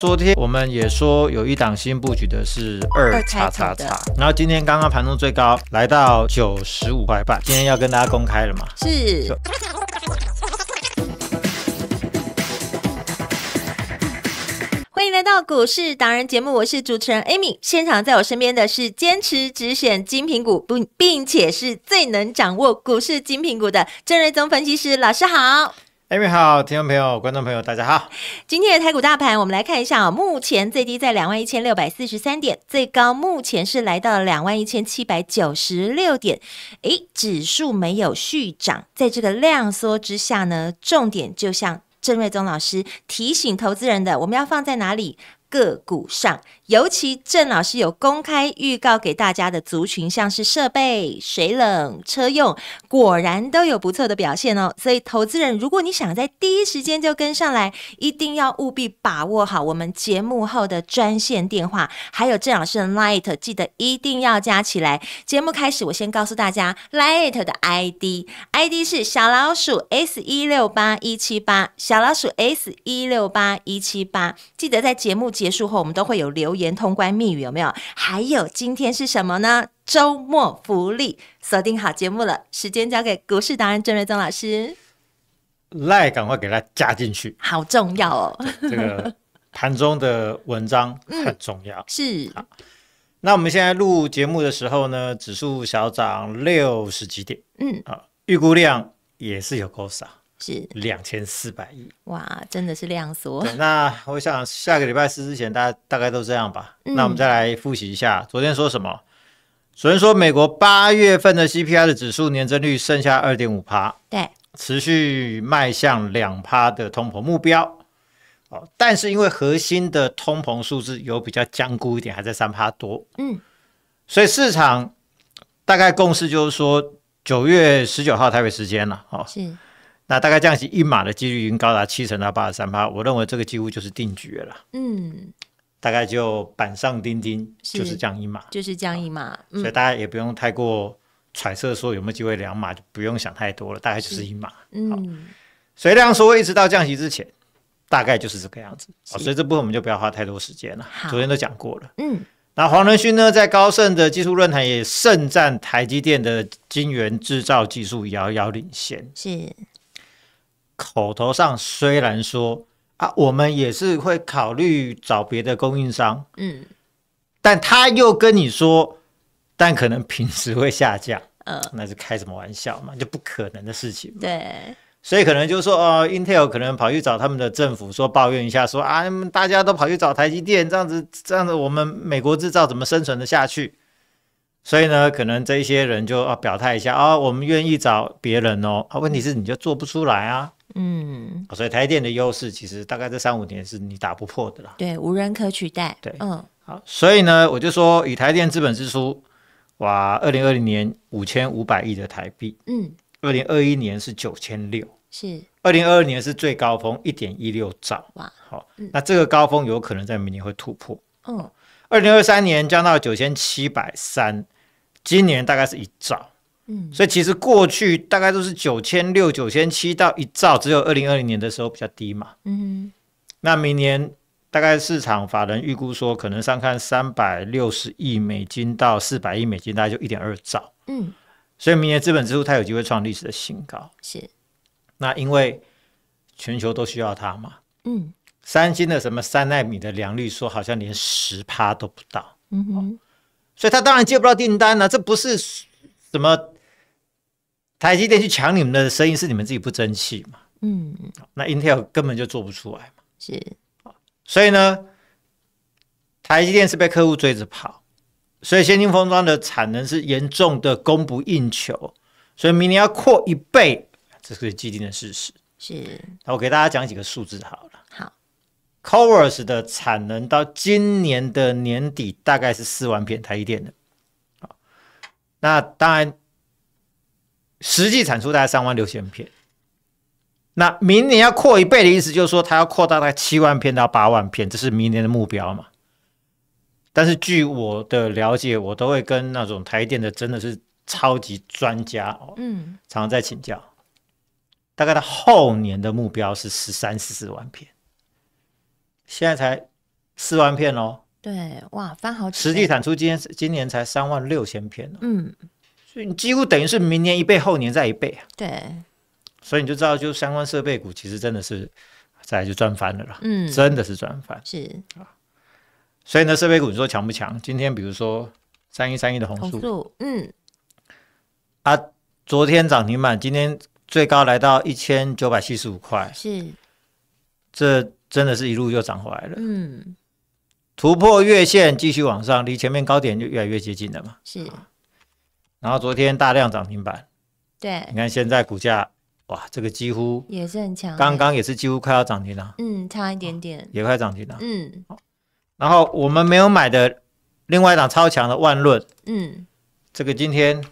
昨天我们也说有一档新布局的是二叉叉叉，然后今天刚刚盘中最高来到九十五块半，今天要跟大家公开了嘛？是。欢迎来到股市达人节目，我是主持人 Amy，现场在我身边的是坚持只选精品股，并并且是最能掌握股市精品股的郑瑞宗分析师老师好。各位好，听众朋友、观众朋友，大家好。今天的台股大盘，我们来看一下哦。目前最低在两万一千六百四十三点，最高目前是来到两万一千七百九十六点。诶，指数没有续涨，在这个量缩之下呢，重点就像郑瑞宗老师提醒投资人的，我们要放在哪里？个股上，尤其郑老师有公开预告给大家的族群，像是设备、水冷、车用，果然都有不错的表现哦。所以投资人，如果你想在第一时间就跟上来，一定要务必把握好我们节目后的专线电话，还有郑老师的 l i h e 记得一定要加起来。节目开始，我先告诉大家 l i h e 的 ID，ID 是小老鼠 S 一六八一七八，小老鼠 S 一六八一七八，记得在节目。结束后，我们都会有留言通关密语，有没有？还有今天是什么呢？周末福利，锁定好节目了。时间交给股市达人郑瑞宗老师。赖，赶快给他加进去，好重要哦。这个盘中的文章很重要。是。那我们现在录节目的时候呢，指数小涨六十几点？嗯，啊，预估量也是有够少。是两千四百亿哇，真的是量缩。那我想下个礼拜四之前，大家大概都这样吧。那我们再来复习一下昨天说什么？昨天说美国八月份的 CPI 的指数年增率剩下二点五趴，对，持续迈向两趴的通膨目标。哦，但是因为核心的通膨数字有比较僵固一点，还在三趴多。嗯，所以市场大概共识就是说，九月十九号台北时间了，哦，是。那大概降息一码的几率已经高达七成到八十三趴，我认为这个几乎就是定局了。嗯，大概就板上钉钉，就是降一码，就是降一码，所以大家也不用太过揣测说有没有机会两码，就不用想太多了，大概就是一码。嗯，所以这样说，一直到降息之前，大概就是这个样子。所以这部分我们就不要花太多时间了，昨天都讲过了。嗯，那黄仁勋呢，在高盛的技术论坛也盛赞台积电的晶圆制造技术遥遥领先。是。口头上虽然说啊，我们也是会考虑找别的供应商，嗯，但他又跟你说，但可能平时会下架，嗯，那是开什么玩笑嘛？就不可能的事情，对，所以可能就说，哦，Intel 可能跑去找他们的政府说抱怨一下，说啊，大家都跑去找台积电这样子，这样子，我们美国制造怎么生存的下去？所以呢，可能这些人就啊表态一下啊，我们愿意找别人哦。啊，问题是你就做不出来啊。嗯。所以台电的优势其实大概这三五年是你打不破的啦。对，无人可取代。对，嗯。好，所以呢，我就说以台电资本支出，哇，二零二零年五千五百亿的台币，嗯，二零二一年是九千六，是，二零二二年是最高峰一点一六兆哇，好，那这个高峰有可能在明年会突破，嗯，二零二三年降到九千七百三。今年大概是一兆，嗯，所以其实过去大概都是九千六、九千七到一兆，只有二零二零年的时候比较低嘛，嗯，那明年大概市场法人预估说，可能上看三百六十亿美金到四百亿美金，大概就一点二兆，嗯，所以明年资本支出它有机会创历史的新高，是，那因为全球都需要它嘛，嗯，三星的什么三纳米的良率说好像连十趴都不到，嗯哼。所以，他当然接不到订单了。这不是什么台积电去抢你们的生意，是你们自己不争气嘛？嗯，那 Intel 根本就做不出来嘛。是，所以呢，台积电是被客户追着跑，所以先进封装的产能是严重的供不应求，所以明年要扩一倍，这是既定的事实。是，那我给大家讲几个数字好了。c o v e r s 的产能到今年的年底大概是四万片台积电的，那当然实际产出大概三万六千片，那明年要扩一倍的意思就是说它要扩大大概七万片到八万片，这是明年的目标嘛？但是据我的了解，我都会跟那种台电的真的是超级专家哦，嗯，常常在请教，大概到后年的目标是十三十四万片。现在才四万片哦。对，哇，翻好实际产出今天今年才三万六千片哦。嗯，所以你几乎等于是明年一倍，后年再一倍啊。对。所以你就知道，就相关设备股其实真的是再来就赚翻了啦。嗯，真的是赚翻。是啊。所以呢，设备股你说强不强？今天比如说三一三一的红树，嗯，啊，昨天涨停板，今天最高来到一千九百七十五块。是。这。真的是一路就涨回来了，嗯，突破月线继续往上，离前面高点就越来越接近了嘛。是，然后昨天大量涨停板，对，你看现在股价，哇，这个几乎也是很强，刚刚也是几乎快要涨停了，嗯，差一点点，也快涨停了，嗯。然后我们没有买的另外一档超强的万润，嗯，这个今天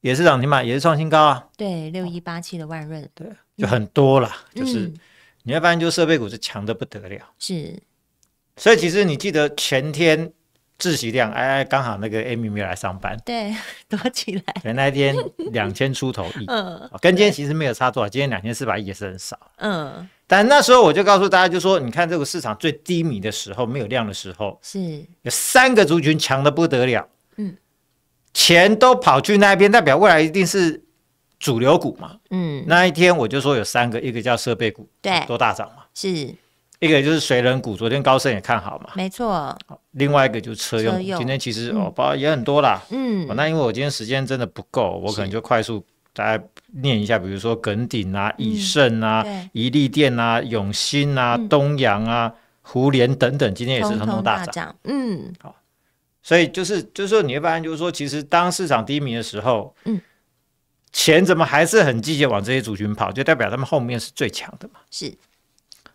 也是涨停板，也是创新高啊，对，六一八七的万润，对，就很多了，就是。你会发现，就设备股是强的不得了。是，所以其实你记得前天自习量，哎刚好那个 Amy 没来上班，对，躲起来。原来天两千出头亿，嗯，跟今天其实没有差多少，今天两千四百亿也是很少，嗯。但那时候我就告诉大家，就说你看这个市场最低迷的时候，没有量的时候，是有三个族群强的不得了，嗯，钱都跑去那边，代表未来一定是。主流股嘛，嗯，那一天我就说有三个，一个叫设备股，对，都大涨嘛，是，一个就是随人股，昨天高盛也看好嘛，没错，另外一个就是车用，今天其实哦，包也很多啦，嗯，那因为我今天时间真的不够，我可能就快速大家念一下，比如说耿鼎啊、以盛啊、宜利店啊、永兴啊、东阳啊、胡联等等，今天也是通通大涨，嗯，好，所以就是就是说你会发现就是说，其实当市场低迷的时候，嗯。钱怎么还是很积极往这些族群跑，就代表他们后面是最强的嘛？是，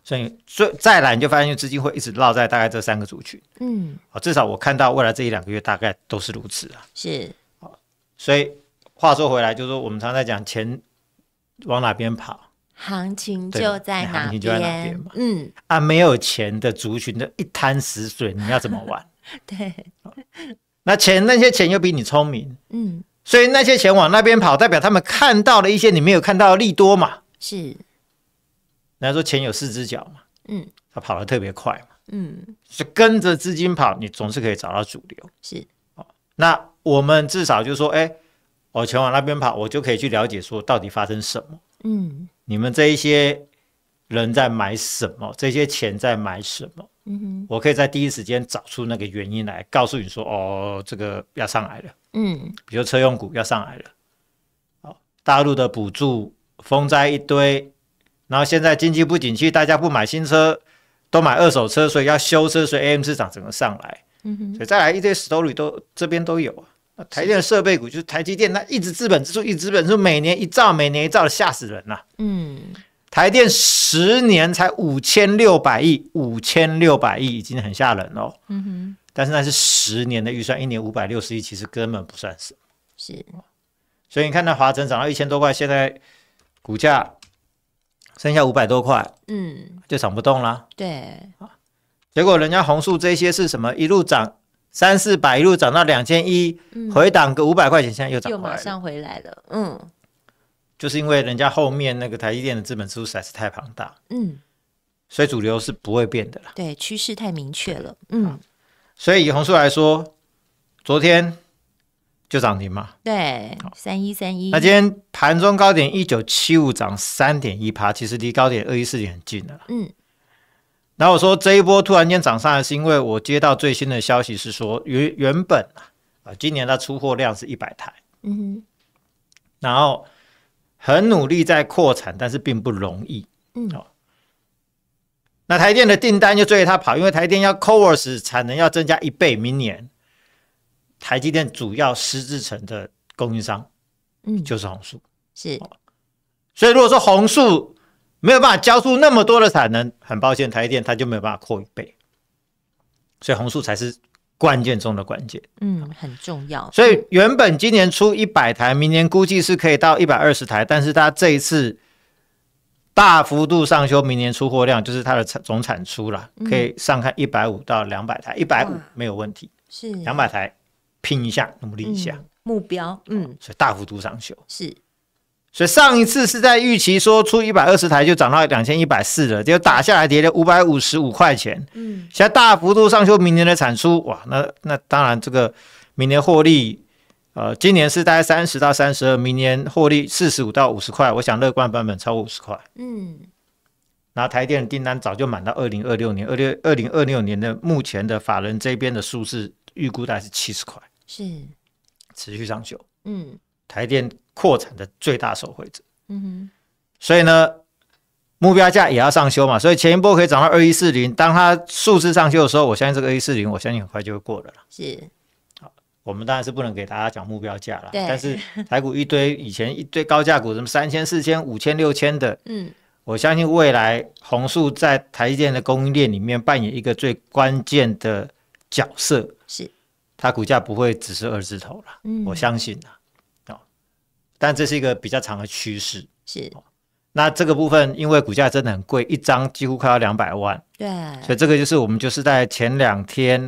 所以最再你就发现资金会一直落在大概这三个族群。嗯，啊，至少我看到未来这一两个月大概都是如此啊。是，啊，所以话说回来，就是说我们常在讲钱往哪边跑，行情就在哪边嘛。嗯，啊，没有钱的族群的一滩死水，你要怎么玩？对，那钱那些钱又比你聪明。嗯。所以那些钱往那边跑，代表他们看到了一些你没有看到利多嘛？是，人家说钱有四只脚嘛，嗯，它跑的特别快嘛，嗯，是跟着资金跑，你总是可以找到主流。是啊，那我们至少就说，哎，我钱往那边跑，我就可以去了解说到底发生什么？嗯，你们这一些人在买什么？这些钱在买什么？我可以在第一时间找出那个原因来，告诉你说，哦，这个要上来了。嗯，比如车用股要上来了，大陆的补助、风灾一堆，然后现在经济不景气，大家不买新车，都买二手车，所以要修车，所以 AM 市场整个上来。嗯哼，所以再来一堆 story 都这边都有啊。那台电的设备股就是台积电，那一直资本支出，一直资本支出，每年一兆，每年一兆的吓死人了。嗯。台电十年才五千六百亿，五千六百亿已经很吓人了。嗯哼，但是那是十年的预算，一年五百六十亿，其实根本不算什是。所以你看那华晨涨到一千多块，现在股价剩下五百多块，嗯，就涨不动了。对。结果人家红树这些是什么？一路涨三四百，一路涨到两千一，回档个五百块钱，现在又涨，又马上回来了。嗯。就是因为人家后面那个台积电的资本支出实在是太庞大，嗯，所以主流是不会变的啦。对，趋势太明确了，嗯，所以以红素来说，昨天就涨停嘛，对，三一三一。那今天盘中高点一九七五，涨三点一八，其实离高点二一四点很近的，嗯。后我说这一波突然间涨上来，是因为我接到最新的消息是说，原原本啊，今年它出货量是一百台，嗯，哼，然后。很努力在扩产，但是并不容易。嗯哦，那台电的订单就追着他跑，因为台电要 cover 产能要增加一倍，明年台积电主要湿制层的供应商，嗯，就是红树，是，所以如果说红树没有办法交出那么多的产能，很抱歉，台电它就没有办法扩一倍。所以红树才是。关键中的关键，嗯，很重要。所以原本今年出一百台，明年估计是可以到一百二十台，但是它这一次大幅度上修，明年出货量就是它的产总产出了，可以上开一百五到两百台，一百五没有问题，是两百台拼一下，努力一下目标，嗯，所以大幅度上修是。所以上一次是在预期说出一百二十台就涨到两千一百四了，就打下来跌了五百五十五块钱。嗯，现在大幅度上修明年的产出，哇，那那当然这个明年获利，呃，今年是大概三十到三十二，明年获利四十五到五十块。我想乐观版本超五十块。嗯，然后台电的订单早就满到二零二六年，二六二零二六年的目前的法人这边的数字预估大概是七十块，是持续上修。嗯，台电。扩产的最大受惠者，嗯，所以呢，目标价也要上修嘛，所以前一波可以涨到二一四零。当它数字上修的时候，我相信这个一四零，我相信很快就会过了。是，我们当然是不能给大家讲目标价了，但是台股一堆以前一堆高价股，什么三千、四千、五千、六千的，嗯，我相信未来红树在台积电的供应链里面扮演一个最关键的角色，是，它股价不会只是二字头了，嗯，我相信的。但这是一个比较长的趋势，是。那这个部分，因为股价真的很贵，一张几乎快要两百万，对。所以这个就是我们就是在前两天，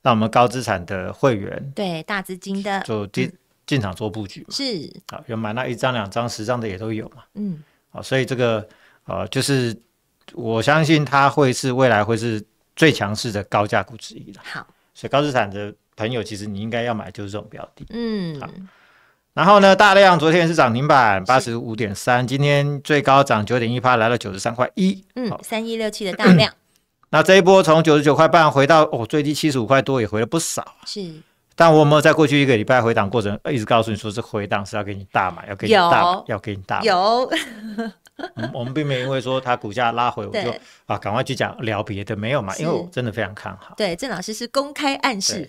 让我们高资产的会员，对大资金的，就进进场做布局嘛，是。啊，有买那一张、两张、十张的也都有嘛，嗯。好，所以这个呃，就是我相信它会是未来会是最强势的高价股之一了。好，所以高资产的朋友，其实你应该要买就是这种标的，嗯。然后呢？大量昨天是涨停板，八十五点三。今天最高涨九点一八，来了九十三块一。嗯，三一六七的大量。那这一波从九十九块半回到哦，最低七十五块多也回了不少是。但我们在过去一个礼拜回档过程，一直告诉你说是回档是要给你大嘛，要给你大，要给你大，有。我们并没有因为说它股价拉回，我就啊赶快去讲聊别的没有嘛，因为我真的非常看好。对，郑老师是公开暗示。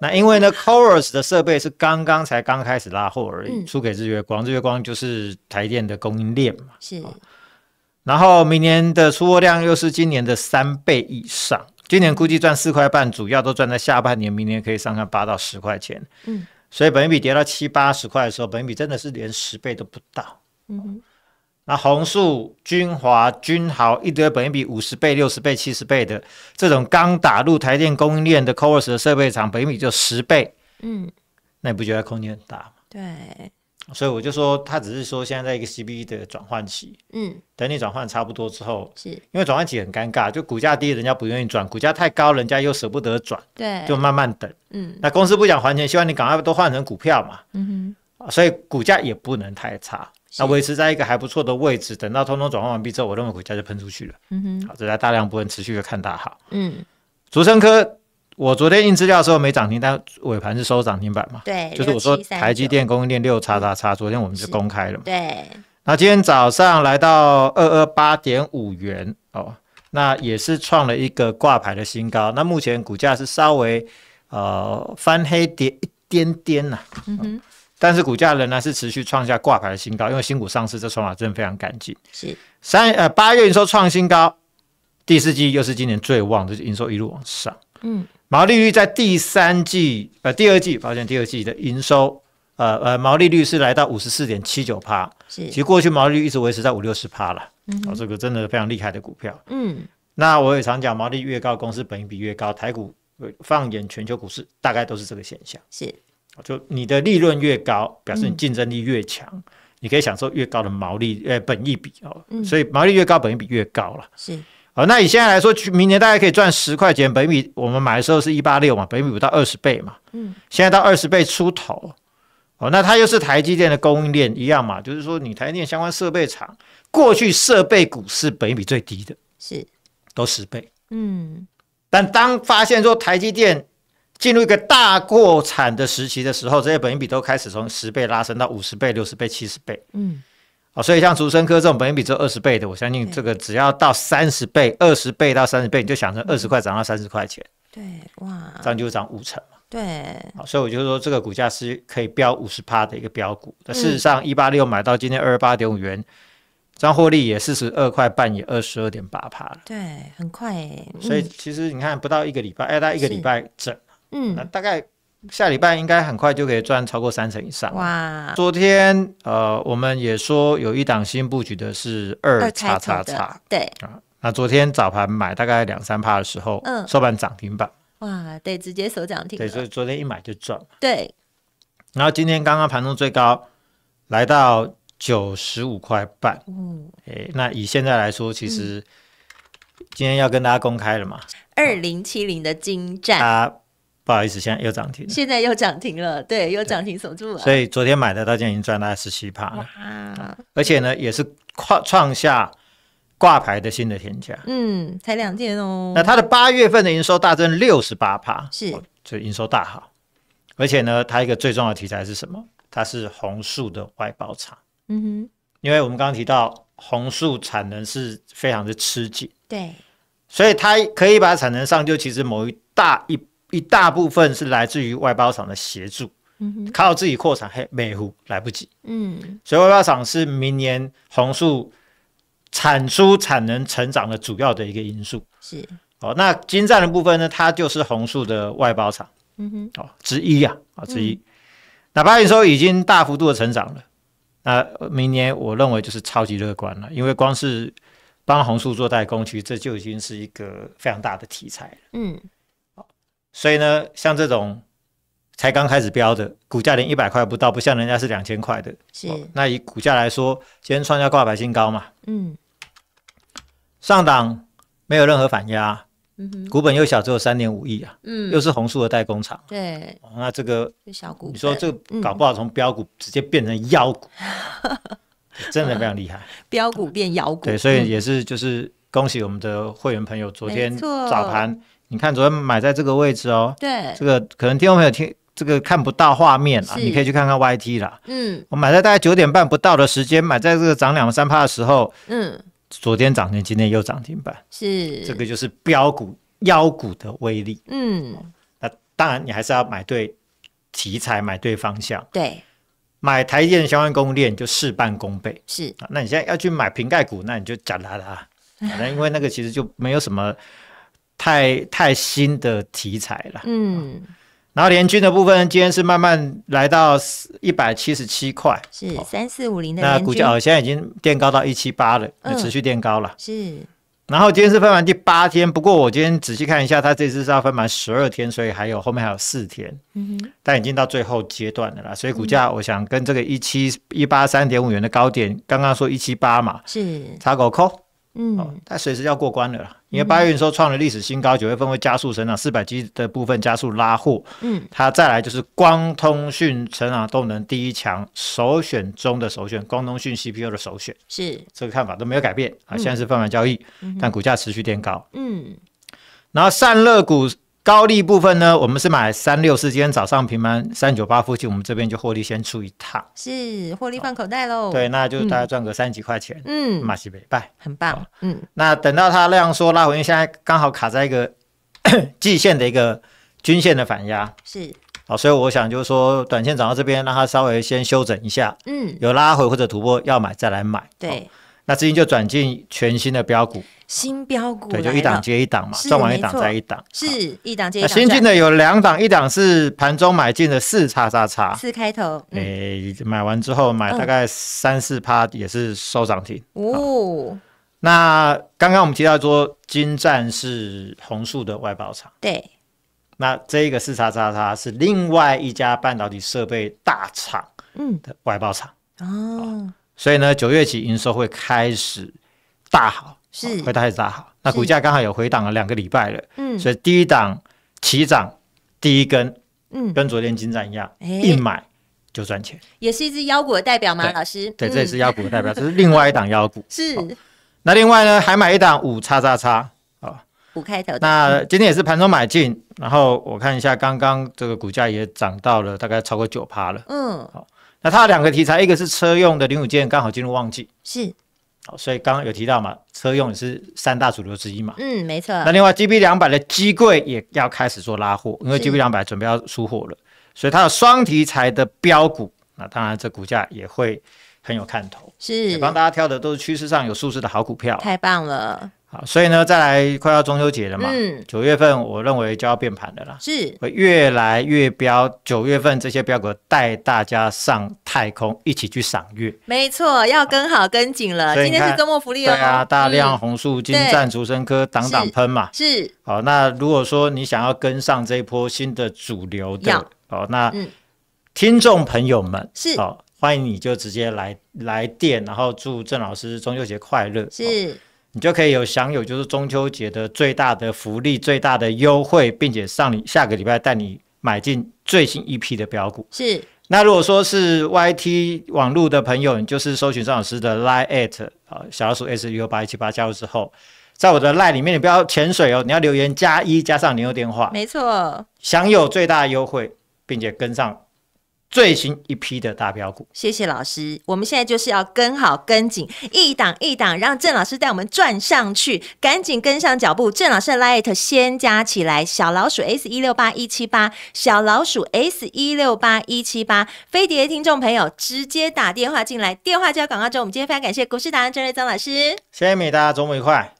那因为呢，Coros 的设备是刚刚才刚开始拉货而已，输给日月光，日月光就是台电的供应链嘛。是。然后明年的出货量又是今年的三倍以上，今年估计赚四块半，主要都赚在下半年，明年可以上看八到十块钱。嗯。所以本益比跌到七八十块的时候，本益比真的是连十倍都不到。嗯。那红树、君华、君豪，一堆，本一比五十倍、六十倍、七十倍的这种刚打入台电供应链的 Coors 的设备厂，本一比就十倍。嗯，那你不觉得空间很大吗？对，所以我就说，它只是说现在在一个 CBE 的转换期。嗯，等你转换差不多之后，是因为转换期很尴尬，就股价低人家不愿意转，股价太高人家又舍不得转。对，就慢慢等。嗯，那公司不想还钱，希望你赶快都换成股票嘛。嗯哼，所以股价也不能太差。那维持在一个还不错的位置，等到通通转换完毕之后，我认为股价就喷出去了。嗯哼，好，这在大量部分持续的看大好。嗯，竹升科，我昨天印资料的时候没涨停，但尾盘是收涨停板嘛？对，就是我说台积电供应链六叉叉叉，昨天我们是公开了嘛？对，那今天早上来到二二八点五元哦，那也是创了一个挂牌的新高。那目前股价是稍微呃翻黑跌一点点呐。嗯哼。但是股价仍然是持续创下挂牌的新高，因为新股上市这筹码真的非常干净。是三呃八月营收创新高，第四季又是今年最旺，就是营收一路往上。嗯，毛利率在第三季呃第二季发现第二季的营收呃呃毛利率是来到五十四点七九帕，是其实过去毛利率一直维持在五六十帕了。哦，这个真的非常厉害的股票。嗯，那我也常讲，毛利越高，公司本益比越高。台股放眼全球股市，大概都是这个现象。是。就你的利润越高，表示你竞争力越强，你可以享受越高的毛利，呃，本益比哦，所以毛利越高，本益比越高了。是。好，那以现在来说，明年大家可以赚十块钱，本益比我们买的时候是一八六嘛，本益比不到二十倍嘛。嗯。现在到二十倍出头，哦，那它又是台积电的供应链一样嘛，就是说你台积电相关设备厂，过去设备股是本益比最低的。是。都十倍。嗯。但当发现说台积电。进入一个大过产的时期的时候，这些本益比都开始从十倍拉升到五十倍、六十倍、七十倍。嗯，所以像竹生科这种本益比只有二十倍的，我相信这个只要到三十倍，二十倍到三十倍，你就想成二十块涨到三十块钱。对，哇，这样就涨五成嘛。对，好，所以我就说这个股价是可以飙五十趴的一个标股。那事实上，一八六买到今天二十八点五元，样获利也四十二块半，也二十二点八趴了。对，很快。所以其实你看不到一个礼拜，哎，大概一个礼拜整。嗯，大概下礼拜应该很快就可以赚超过三成以上。哇！昨天呃，我们也说有一档新布局的是二叉叉叉，对啊。那昨天早盘买大概两三趴的时候，嗯，收盘涨停板。哇，对，直接收涨停。对，所以昨天一买就赚了。对。然后今天刚刚盘中最高来到九十五块半。嗯。哎，那以现在来说，其实今天要跟大家公开了嘛？二零七零的金站啊。不好意思，现在又涨停。现在又涨停了，对，又涨停锁住了。所以昨天买的，今天已经赚了二十七趴。了啊！而且呢，也是跨创下挂牌的新的天价。嗯，才两天哦。那它的八月份的营收大增六十八趴，是，就营收大好。而且呢，它一个最重要的题材是什么？它是红树的外包厂。嗯哼，因为我们刚刚提到红树产能是非常的吃紧，对，所以它可以把产能上就其实某一大一。一大部分是来自于外包厂的协助，嗯靠自己扩产，黑美孚来不及，嗯，所以外包厂是明年红树产出产能成长的主要的一个因素，是。哦，那金湛的部分呢？它就是红树的外包厂，嗯哼，哦，之一呀，啊，之一。哪怕你说已经大幅度的成长了。那明年我认为就是超级乐观了，因为光是帮红树做代工其实这就已经是一个非常大的题材了，嗯。所以呢，像这种才刚开始标的股价连一百块不到，不像人家是两千块的。是。那以股价来说，今天创下挂牌新高嘛？嗯。上档没有任何反压。嗯股本又小，只有三点五亿啊。嗯。又是红树的代工厂。对。那这个小股，你说这搞不好从标股直接变成妖股，真的非常厉害。标股变妖股。对，所以也是就是恭喜我们的会员朋友，昨天早盘。你看，昨天买在这个位置哦。对，这个可能听众朋友听这个看不到画面了，你可以去看看 Y T 啦。嗯，我买在大概九点半不到的时间，买在这个涨两三趴的时候。嗯，昨天涨停，今天又涨停板。是，这个就是标股妖股的威力。嗯，那当然你还是要买对题材，买对方向。对，买台电相关供应链就事半功倍。是，那你现在要去买瓶盖股，那你就假啦啦，反正因为那个其实就没有什么。太太新的题材了，嗯，然后联军的部分今天是慢慢来到一百七十七块，是三四五零的那股价哦，现在已经垫高到一七八了，持续垫高了。是，然后今天是分完第八天，不过我今天仔细看一下，它这次是要分完十二天，所以还有后面还有四天，嗯哼，但已经到最后阶段的啦，所以股价我想跟这个一七一八三点五元的高点，刚刚说一七八嘛，是擦狗口。嗯，它随时要过关的了，因为八月说创了历史新高，九月份会加速成长，四百 G 的部分加速拉货。嗯，它再来就是光通讯成长动能第一强首选中的首选，光通讯 CPU 的首选，是这个看法都没有改变啊。现在是放量交易，但股价持续垫高。嗯，然后散热股。高利部分呢，我们是买三六四，今天早上平盘三九八附近，我们这边就获利先出一趟，是获利放口袋喽。对，那就是大家赚个三十几块钱，嗯，马西北拜，很棒，嗯。那等到它那样说拉回，现在刚好卡在一个 季线的一个均线的反压，是，好，所以我想就是说，短线涨到这边，让它稍微先休整一下，嗯，有拉回或者突破要买再来买，对。那资金就转进全新的标股，新标股对，就一档接一档嘛，赚完一档再一档，是一档接。一新进的有两档，一档是盘中买进的四叉叉叉，四开头，哎，买完之后买大概三四趴，也是收涨停。哦，那刚刚我们提到说金站是红树的外包厂，对，那这一个四叉叉叉是另外一家半导体设备大厂嗯的外包厂哦。所以呢，九月起营收会开始大好，是会开始大好。那股价刚好有回档了两个礼拜了，嗯，所以第一档、起涨、第一根，嗯，跟昨天金展一样，一买就赚钱，也是一只腰股的代表吗？老师，对，这是腰股的代表，这是另外一档腰股。是，那另外呢，还买一档五叉叉叉，好，五开头。那今天也是盘中买进，然后我看一下，刚刚这个股价也涨到了大概超过九趴了，嗯，好。那它有两个题材，一个是车用的零五件，刚好进入旺季，是，好，所以刚刚有提到嘛，车用也是三大主流之一嘛，嗯，没错。那另外，G B 两百的机柜也要开始做拉货，因为 G B 两百准备要出货了，所以它有双题材的标股，那当然这股价也会很有看头，是，帮大家挑的都是趋势上有数字的好股票，太棒了。好，所以呢，再来快要中秋节了嘛，九月份我认为就要变盘的啦，是会越来越标。九月份这些标股带大家上太空，一起去赏月。没错，要跟好跟紧了。今天是周末福利，对啊，大量红树金赞、竹生科挡挡喷嘛。是。好，那如果说你想要跟上这一波新的主流的，好，那听众朋友们是，好、欢迎你就直接来来电，然后祝郑老师中秋节快乐。是。你就可以有享有就是中秋节的最大的福利、最大的优惠，并且上你下个礼拜带你买进最新一批的标股。是那如果说是 YT 网络的朋友，你就是搜寻张老师的 Lie e i t 啊小老鼠 SU 八一七八加入之后，在我的 Lie 里面，你不要潜水哦，你要留言加一加上你的电话，没错，享有最大的优惠，并且跟上。最新一批的大票股，谢谢老师。我们现在就是要跟好、跟紧，一档一档，让郑老师带我们转上去，赶紧跟上脚步。郑老师的 l i g h t 先加起来，小老鼠 S 一六八一七八，小老鼠 S 一六八一七八。飞碟听众朋友直接打电话进来，电话就要广告中。我们今天非常感谢股市达人郑瑞章老师，谢谢你大家周末愉快。